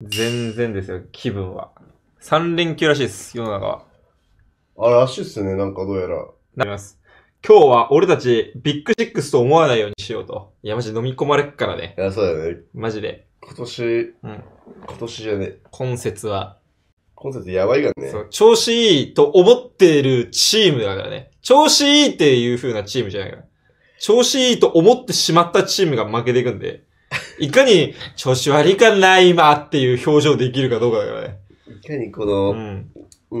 全然ですよ、気分は。3連休らしいです、世の中は。あ、らしいっすね、なんかどうやら。なります。今日は俺たちビッグシックスと思わないようにしようと。いや、マジ飲み込まれっからね。いや、そうだよね。マジで。今年、うん。今年じゃね。今節は。今節やばいがね。そう、調子いいと思ってるチームだからね。調子いいっていう風なチームじゃないから。調子いいと思ってしまったチームが負けていくんで。いかに調子悪いかな、今っていう表情できるかどうかだよね。いかにこの、うん。う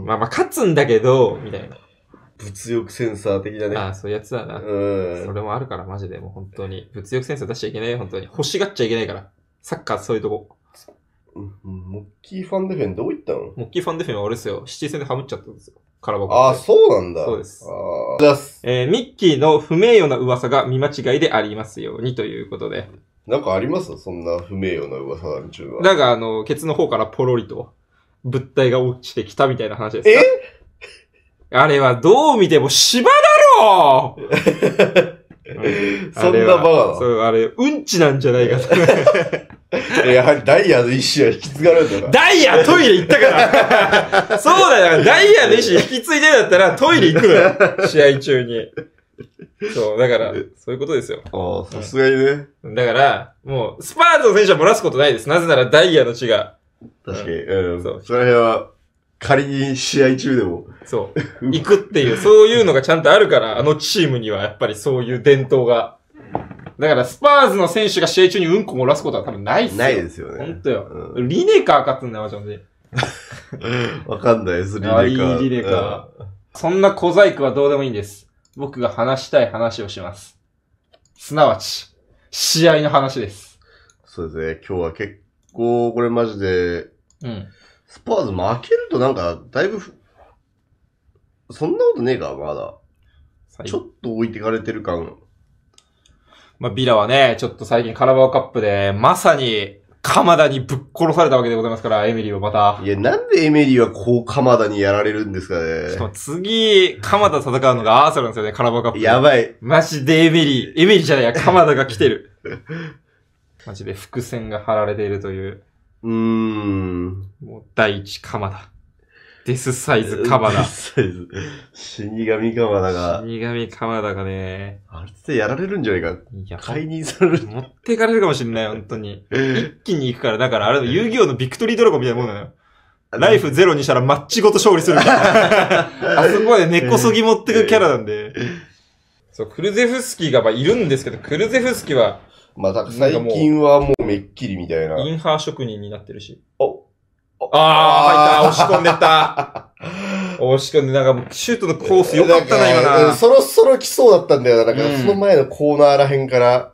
ん。まあまあ、勝つんだけど、みたいな。物欲センサー的だね。ああ、そういうやつだな。うん。それもあるから、マジで、もう本当に。物欲センサー出しちゃいけない、本当に。欲しがっちゃいけないから。サッカーそういうとこ。うん、モッキーファンデフェンどこいったのモッキーファンデフェンはあれですよ。シティ戦でハムっちゃったんですよ。カラバコ。ああ、そうなんだ。そうです。ああ。えー、ミッキーの不名誉な噂が見間違いでありますようにということで。なんかありますそんな不名誉な噂なんちゅうは。なんかあの、ケツの方からポロリと物体が落ちてきたみたいな話ですかえあれはどう見ても芝だろううん、そんなバカなそう、あれ、うんちなんじゃないかと。やはりダイヤの意志は引き継がれるんだな。ダイヤトイレ行ったからそうだよ。ダイヤの意志引き継いでだったらトイレ行くのよ。試合中に。そう、だから、そういうことですよ。ああ、さすがにね。だから、もう、スパーズの選手は漏らすことないです。なぜならダイヤの血が。確かに。うん。そそうの辺は、仮に試合中でも。そう。行くっていう、そういうのがちゃんとあるから、あのチームにはやっぱりそういう伝統が。だから、スパーズの選手が試合中にうんこ漏らすことは多分ないっすよ。ないですよほんとよ。うリネカーかっんだよ、マジで。わかんないです、リカーあ、アいリネカーそんな小細工はどうでもいいんです。僕が話したい話をします。すなわち、試合の話です。そうですね。今日は結構、これマジで、うん。スパーズ負けるとなんか、だいぶそんなことねえか、まだ。ちょっと置いてかれてる感。まあ、ビラはね、ちょっと最近カラバオカップで、まさに、鎌田にぶっ殺されたわけでございますから、エミリーはまた。いや、なんでエミリーはこう鎌田にやられるんですかね。しかも次、鎌田戦うのがアーサルなんですよね、カラバーカップ。やばい。マジでエミリー、エミリーじゃないや、鎌田が来てる。マジで伏線が張られているという。うーん。もう、第一鎌田。デスサイズバダ。デスサイズ。死神カバダが。死神カバダがね。あれってやられるんじゃないか。いや、解任される。持っていかれるかもしれない、本当に。一気に行くから、だからあれ、遊戯王のビクトリードラゴンみたいなもんなよ。ライフゼロにしたらマッチごと勝利する あそこまで根こそぎ持ってくキャラなんで。そう、クルゼフスキーがまあいるんですけど、クルゼフスキーは、まあ、最近はもうめっきりみたいな。インハー職人になってるし。あ、ああ、入った。押し込んでった。押し込んで、なんか、もうシュートのコースよかったな、今な。そろそろ来そうだったんだよな。だから、その前のコーナーらへんから、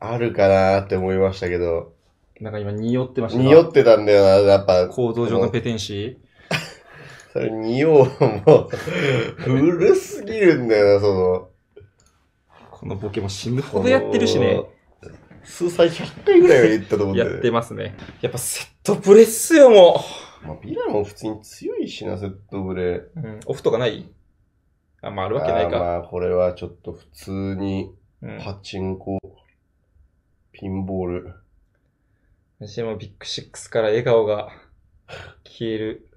あるかなって思いましたけど。なんか今、匂ってました匂ってたんだよな、やっぱ。構造上のペテンシー。それ、匂うも、古すぎるんだよな、その。このボケも死ぬほどやってるしね。数歳100回ぐらいは言ったと思うんやってますね。やっぱセットプレっすよ、もまあ、ビラも普通に強いしな、セットブレ。う。ん、オフとかないあ、まあ、あるわけないか。まあ、これはちょっと普通に、パチンコ、ピンボール。私もビッグシックスから笑顔が消える。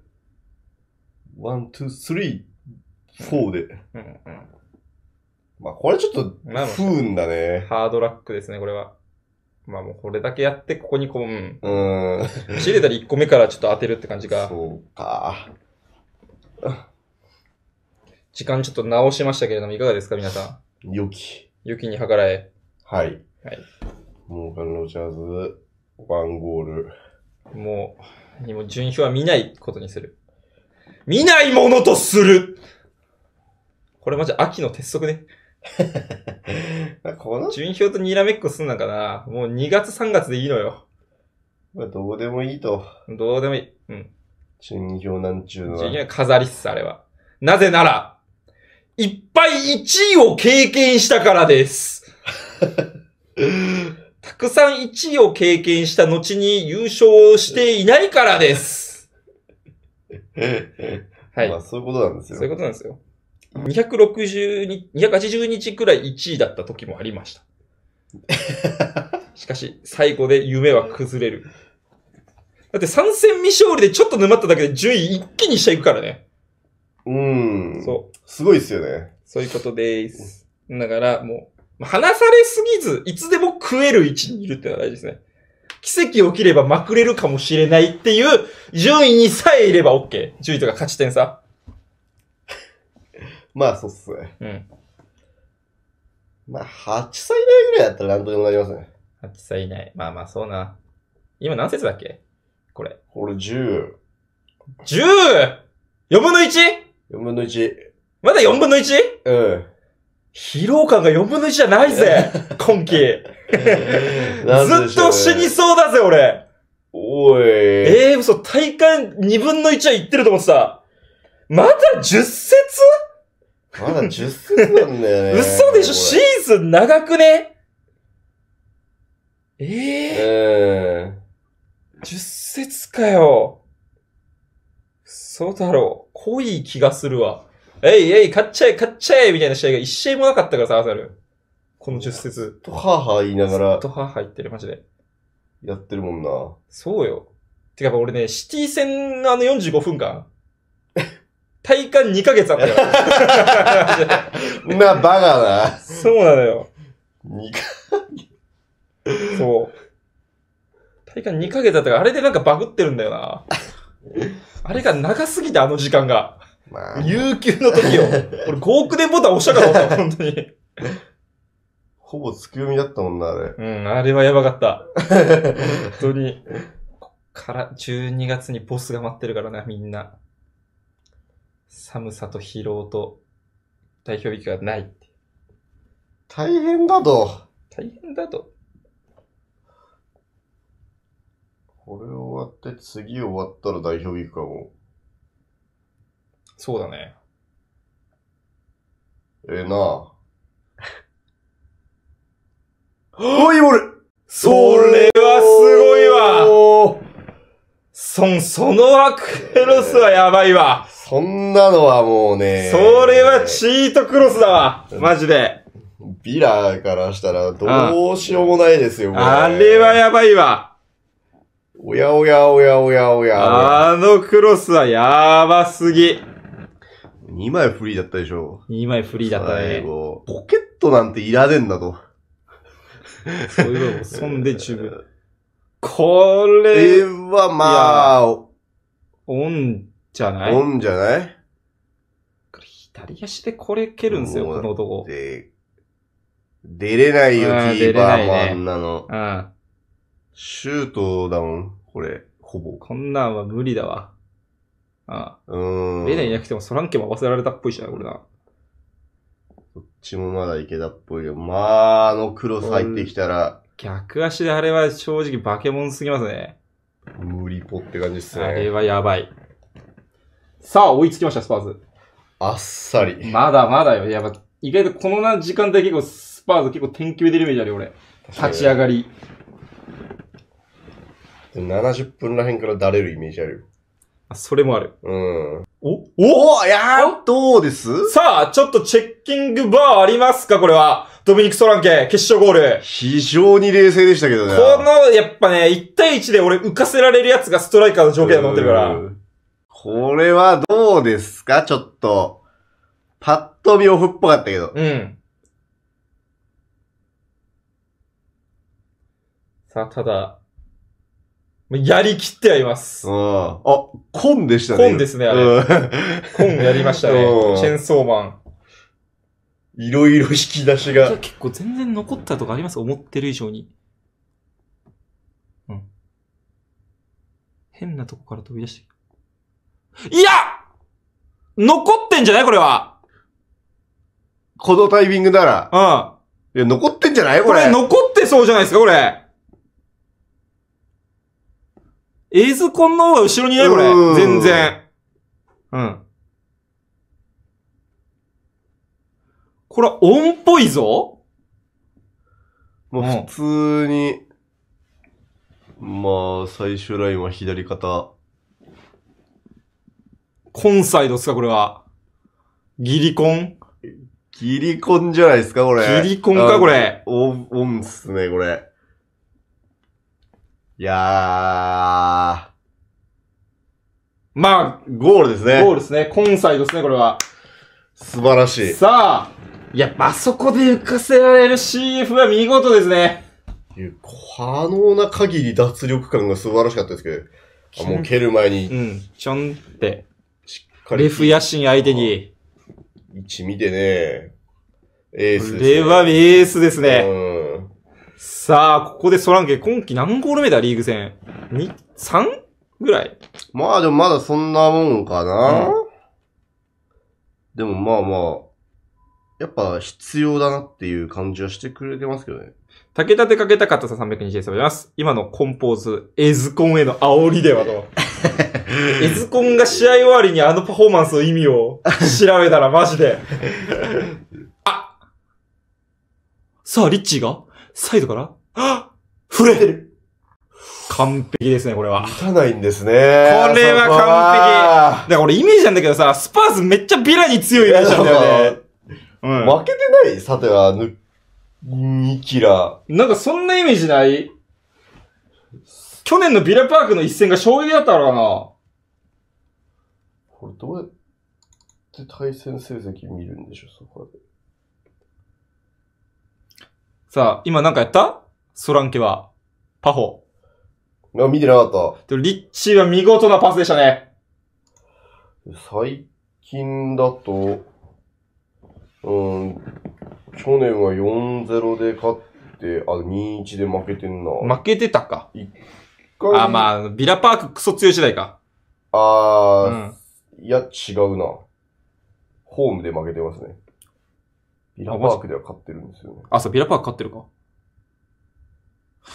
ワン、ツー、スリー、フォーで。うんうん、まあ、これちょっと、まあ不運だね。ハードラックですね、これは。まあもうこれだけやって、ここにこう、うん。うん。仕入れたり1個目からちょっと当てるって感じが、そうか。時間ちょっと直しましたけれども、いかがですか、皆さん。良き。良きに計らえ。はい。はい。モーガン・ロジャーズ、ワンゴール。もう、もう順位表は見ないことにする。見ないものとするこれまじ秋の鉄則ね。この順表とにらめっこすんんかなもう2月3月でいいのよ。まあ、どうでもいいと。どうでもいい。うん。順表なんちゅうのは。順表飾りっす、あれは。なぜなら、いっぱい1位を経験したからです。たくさん1位を経験した後に優勝していないからです。はい。まあ、そういうことなんですよ。そういうことなんですよ。260日、280日くらい1位だった時もありました。しかし、最後で夢は崩れる。だって3戦未勝利でちょっと沼っただけで順位一気にしていくからね。うん。そう。すごいっすよね。そういうことです。だから、もう、話されすぎず、いつでも食える位置にいるってのは大事ですね。奇跡起きればまくれるかもしれないっていう順位にさえいれば OK。順位とか勝ち点差。まあ、そうっすね。うん。まあ、8歳内ぐらいだったらなんとでもなりますね。8歳以内。まあまあ、そうな。今何節だっけこれ。俺10、10!4 分の 1! 4分の1。まだ4分の 1? うん。疲労感が4分の1じゃないぜ 今季。ずっと死にそうだぜ、俺おい。ええー、嘘、体感2分の1はいってると思ってた。まだ10節まだ10節なんだよね。嘘でしょシーズン長くねええー、10節かよ。嘘だろう。濃い気がするわ。えいえい、勝っちゃえ、勝っちゃえみたいな試合が一試合もなかったからさ、わーサル。この10節。と、はは言いながら。と、ははぁ言ってる、マジで。やってるもんな。そうよ。てか、俺ね、シティ戦のあの45分間、体感2ヶ月あったよ。な、バカな。そうなのよ。2ヶ月そう。体感2ヶ月あったから、あれでなんかバグってるんだよな。あれが長すぎて、あの時間が。まあ、有給の時よ。俺5億年ボタン押したから、本当に。ほぼ月読みだったもんな、あれ。うん、あれはやばかった。本当に。こっから、12月にボスが待ってるからな、みんな。寒さと疲労と代表日がないって。大変だと。大変だと。これ終わって次終わったら代表行くかも。そうだね。ええなあ。おい、俺それそ、そのアクエロスはやばいわ。そんなのはもうね。それはチートクロスだわ。マジで。ビラからしたらどうしようもないですよ、あれはやばいわ。おやおやおやおやおや。あのクロスはやばすぎ。2枚フリーだったでしょ。2枚フリーだったね。ポケットなんていらねえんだと。そういうのそんで十分。これはまあ、オンじゃないオンじゃない左足でこれ蹴るんですよ、この男。で、出れないよ、キーパーもあんなの。うん。シュートだもん、これ、ほぼ。こんなんは無理だわ。ああうん。出ネいなくてもソランケも合わせられたっぽいしな、これな。こっちもまだ池田っぽいよ。まあ、あのクロス入ってきたら、逆足であれは正直化け物すぎますね。無理ぽって感じっすね。あれはやばい。さあ、追いつきました、スパーズ。あっさり。まだまだよ。やっぱ、意外とこのな時間帯結構スパーズ結構天球でるイメージあるよ、俺。立ち上がり。70分らへんからだれるイメージあるよ。それもある。うん。おおやーどうですさあ、ちょっとチェッキングバーありますかこれは。ドミニク・ソランケ、決勝ゴール。非常に冷静でしたけどね。この、やっぱね、1対1で俺浮かせられるやつがストライカーの条件だと思ってるから。これはどうですかちょっと。パッと見オフっぽかったけど。うん。さあ、ただ、やりきってやります。あ、コンでしたね。コンですね、あれ。ん、コンやりましたね。チェンソーマン。いろいろ引き出しが。結構全然残ったとかあります思ってる以上に。うん。変なとこから飛び出して。いや残ってんじゃないこれは。このタイミングなら。うん。いや、残ってんじゃないこれ。これ残ってそうじゃないですかこれ。エイズコンの方が後ろにいないこれ。全然。うん。これ、オンっぽいぞもう普通に、うん、まあ、最終ラインは左肩。コンサイドっすか、これは。ギリコンギリコンじゃないですか、これ。ギリコンか、これ。オン、オンっすね、これ。いやー。まあ、ゴールですね。ゴールですね。イドですね、これは。素晴らしい。さあ、いや、あそこで浮かせられる CF は見事ですね。可能な限り脱力感が素晴らしかったですけど、あもう蹴る前に。うん、ちょんって。しっかり。レフ野心相手に。位置見てね。エース、ね、これはエースですね。うんさあ、ここでソランケ、今季何ゴール目だ、リーグ戦。2、3? ぐらい。まあでもまだそんなもんかな。うん、でもまあまあ、やっぱ必要だなっていう感じはしてくれてますけどね。竹立てかけたかったさ320でごおります。今のコンポーズ、エズコンへの煽りではと。エズコンが試合終わりにあのパフォーマンスの意味を調べたらマジで。あさあ、リッチーがサイドからあ触れてる完璧ですね、これは。打たないんですね。これは完璧。だから俺イメージなんだけどさ、スパーズめっちゃビラに強いイメージなんだよね。うん、負けてないさては、ぬ、ニキラ。なんかそんなイメージない去年のビラパークの一戦が衝撃だったのかなこれどうやって対戦成績見るんでしょ、そこで。さあ、今なんかやったソランケは。パホ。あ、見てなかった。でもリッチーは見事なパスでしたね。最近だと、うん、去年は4-0で勝って、あ、2-1で負けてんな。負けてたか。あ、まあ。ビラパーククソ強い時代か。あうー、ん。いや、違うな。ホームで負けてますね。ビラパークでは勝ってるんですよね。あ、そう、ビラパーク勝ってるか。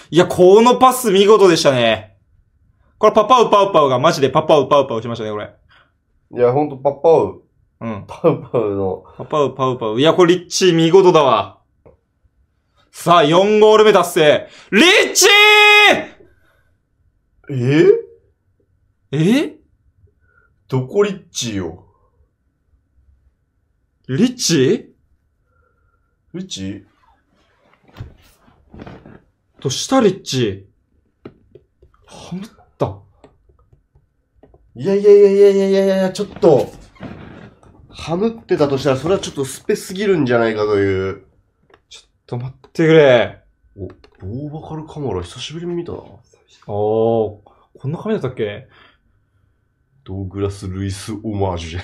いや、このパス見事でしたね。これパパウパウパウがマジでパパウパウパウしましたね、これ。いや、ほんとパパウ。うん。パウパウの。パパウパウパウ。いや、これリッチー見事だわ。さあ、4ゴール目達成。リッチーええどこリッチーよ。リッチーッチ。としたリッチはムった。いやいやいやいやいやいやいや、ちょっと、はむってたとしたら、それはちょっとスペすぎるんじゃないかという。ちょっと待ってくれ。お、ボーバカルカモラ久しぶりに見たな。ああ、こんな髪だったっけドーグラス・ルイス・オマージュじゃ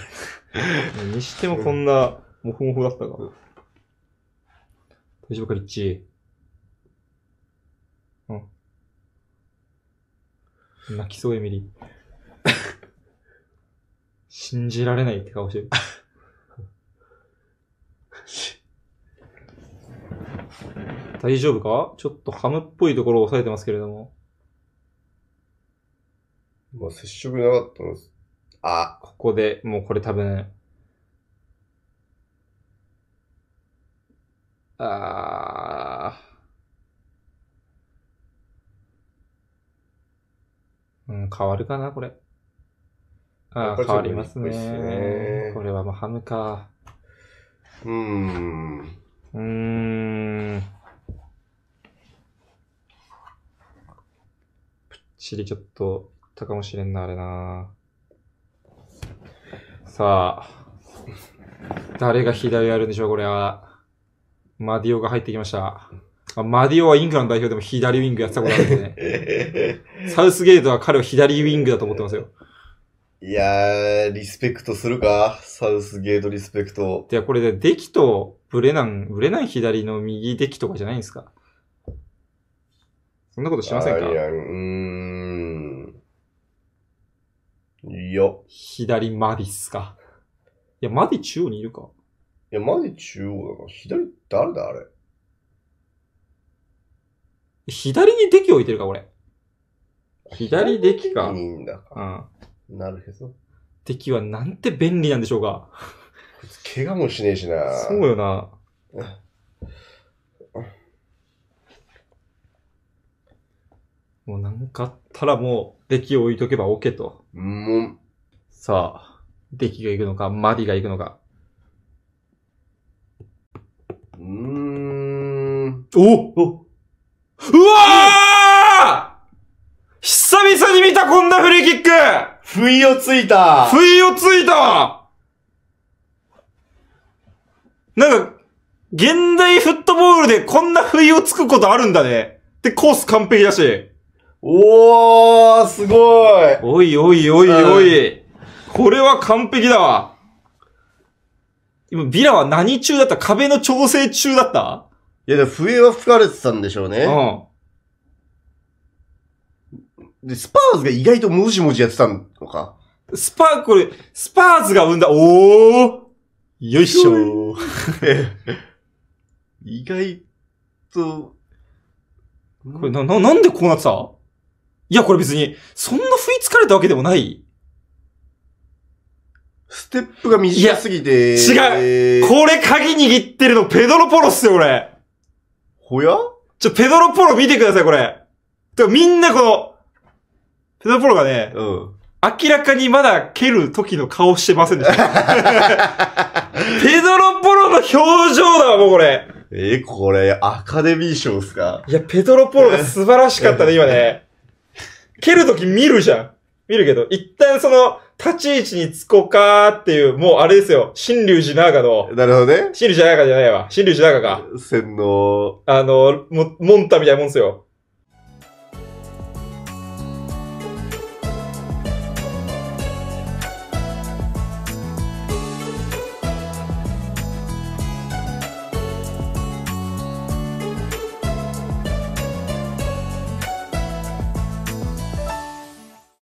ない にしてもこんな、もふもふだったか。도시보카있지어泣きそうエミリー。信じられないって顔してる。大丈夫かちょっとハムっぽいところを抑えてますけれども。まあ、接触なかったの。あ、ここで、もうこれ多分、あうん、変わるかな、これ。ああ、変わりますね。これはもうハムか。うーん。うーん。ちりちょっと、いったかもしれんな、あれな。さあ、誰が左やるんでしょう、これは。マディオが入ってきました。まあ、マディオはイングランド代表でも左ウィングやってたことあるんでね。サウスゲートは彼は左ウィングだと思ってますよ。いやー、リスペクトするか。サウスゲートリスペクト。いや、これで、デキとブレナン、ブレナン左の右デキとかじゃないんですかそんなことしませんかいや、うーん。いや。左マディっすか。いや、マディ中央にいるか。いや、マディ中央だから、左誰だあれ。左にデキ置いてるか、これ。左デキか。いいんだか。うん。なるへそ。デキはなんて便利なんでしょうか。怪我もしねえしな。そうよな。もうなんかあったらもう、デキを置いとけば OK と。うん。さあ、デキが行くのか、マディが行くのか。おおうわあ久々に見たこんなフリーキック不意をついた不意をついたなんか、現代フットボールでこんな不意をつくことあるんだね。で、コース完璧だし。おー、すごい。おいおいおいおい。うん、これは完璧だわ。今、ビラは何中だった壁の調整中だったいや、でも笛は吹かれてたんでしょうね。うん。で、スパーズが意外ともじもじやってたのか。スパー、これ、スパーズが生んだ、おーよいしょー。意外と、これな、な、なんでこうなってたいや、これ別に、そんな吹いつかれたわけでもないステップが短すぎて。違うこれ鍵握ってるのペドロポロスよ、俺ほやちょ、ペドロポロ見てください、これ。でもみんなこの、ペドロポロがね、うん。明らかにまだ蹴る時の顔してませんでした。ペドロポロの表情だわ、もうこれ。えー、これ、アカデミー賞っすかいや、ペドロポロが素晴らしかったね、今ね。蹴るとき見るじゃん。見るけど、一旦その、立ち位置につこかーっていう、もうあれですよ。新竜寺長の。なるほどね。新竜寺長じゃないわ。新竜寺長か。洗脳。あの、も、もんたみたいなもんですよ。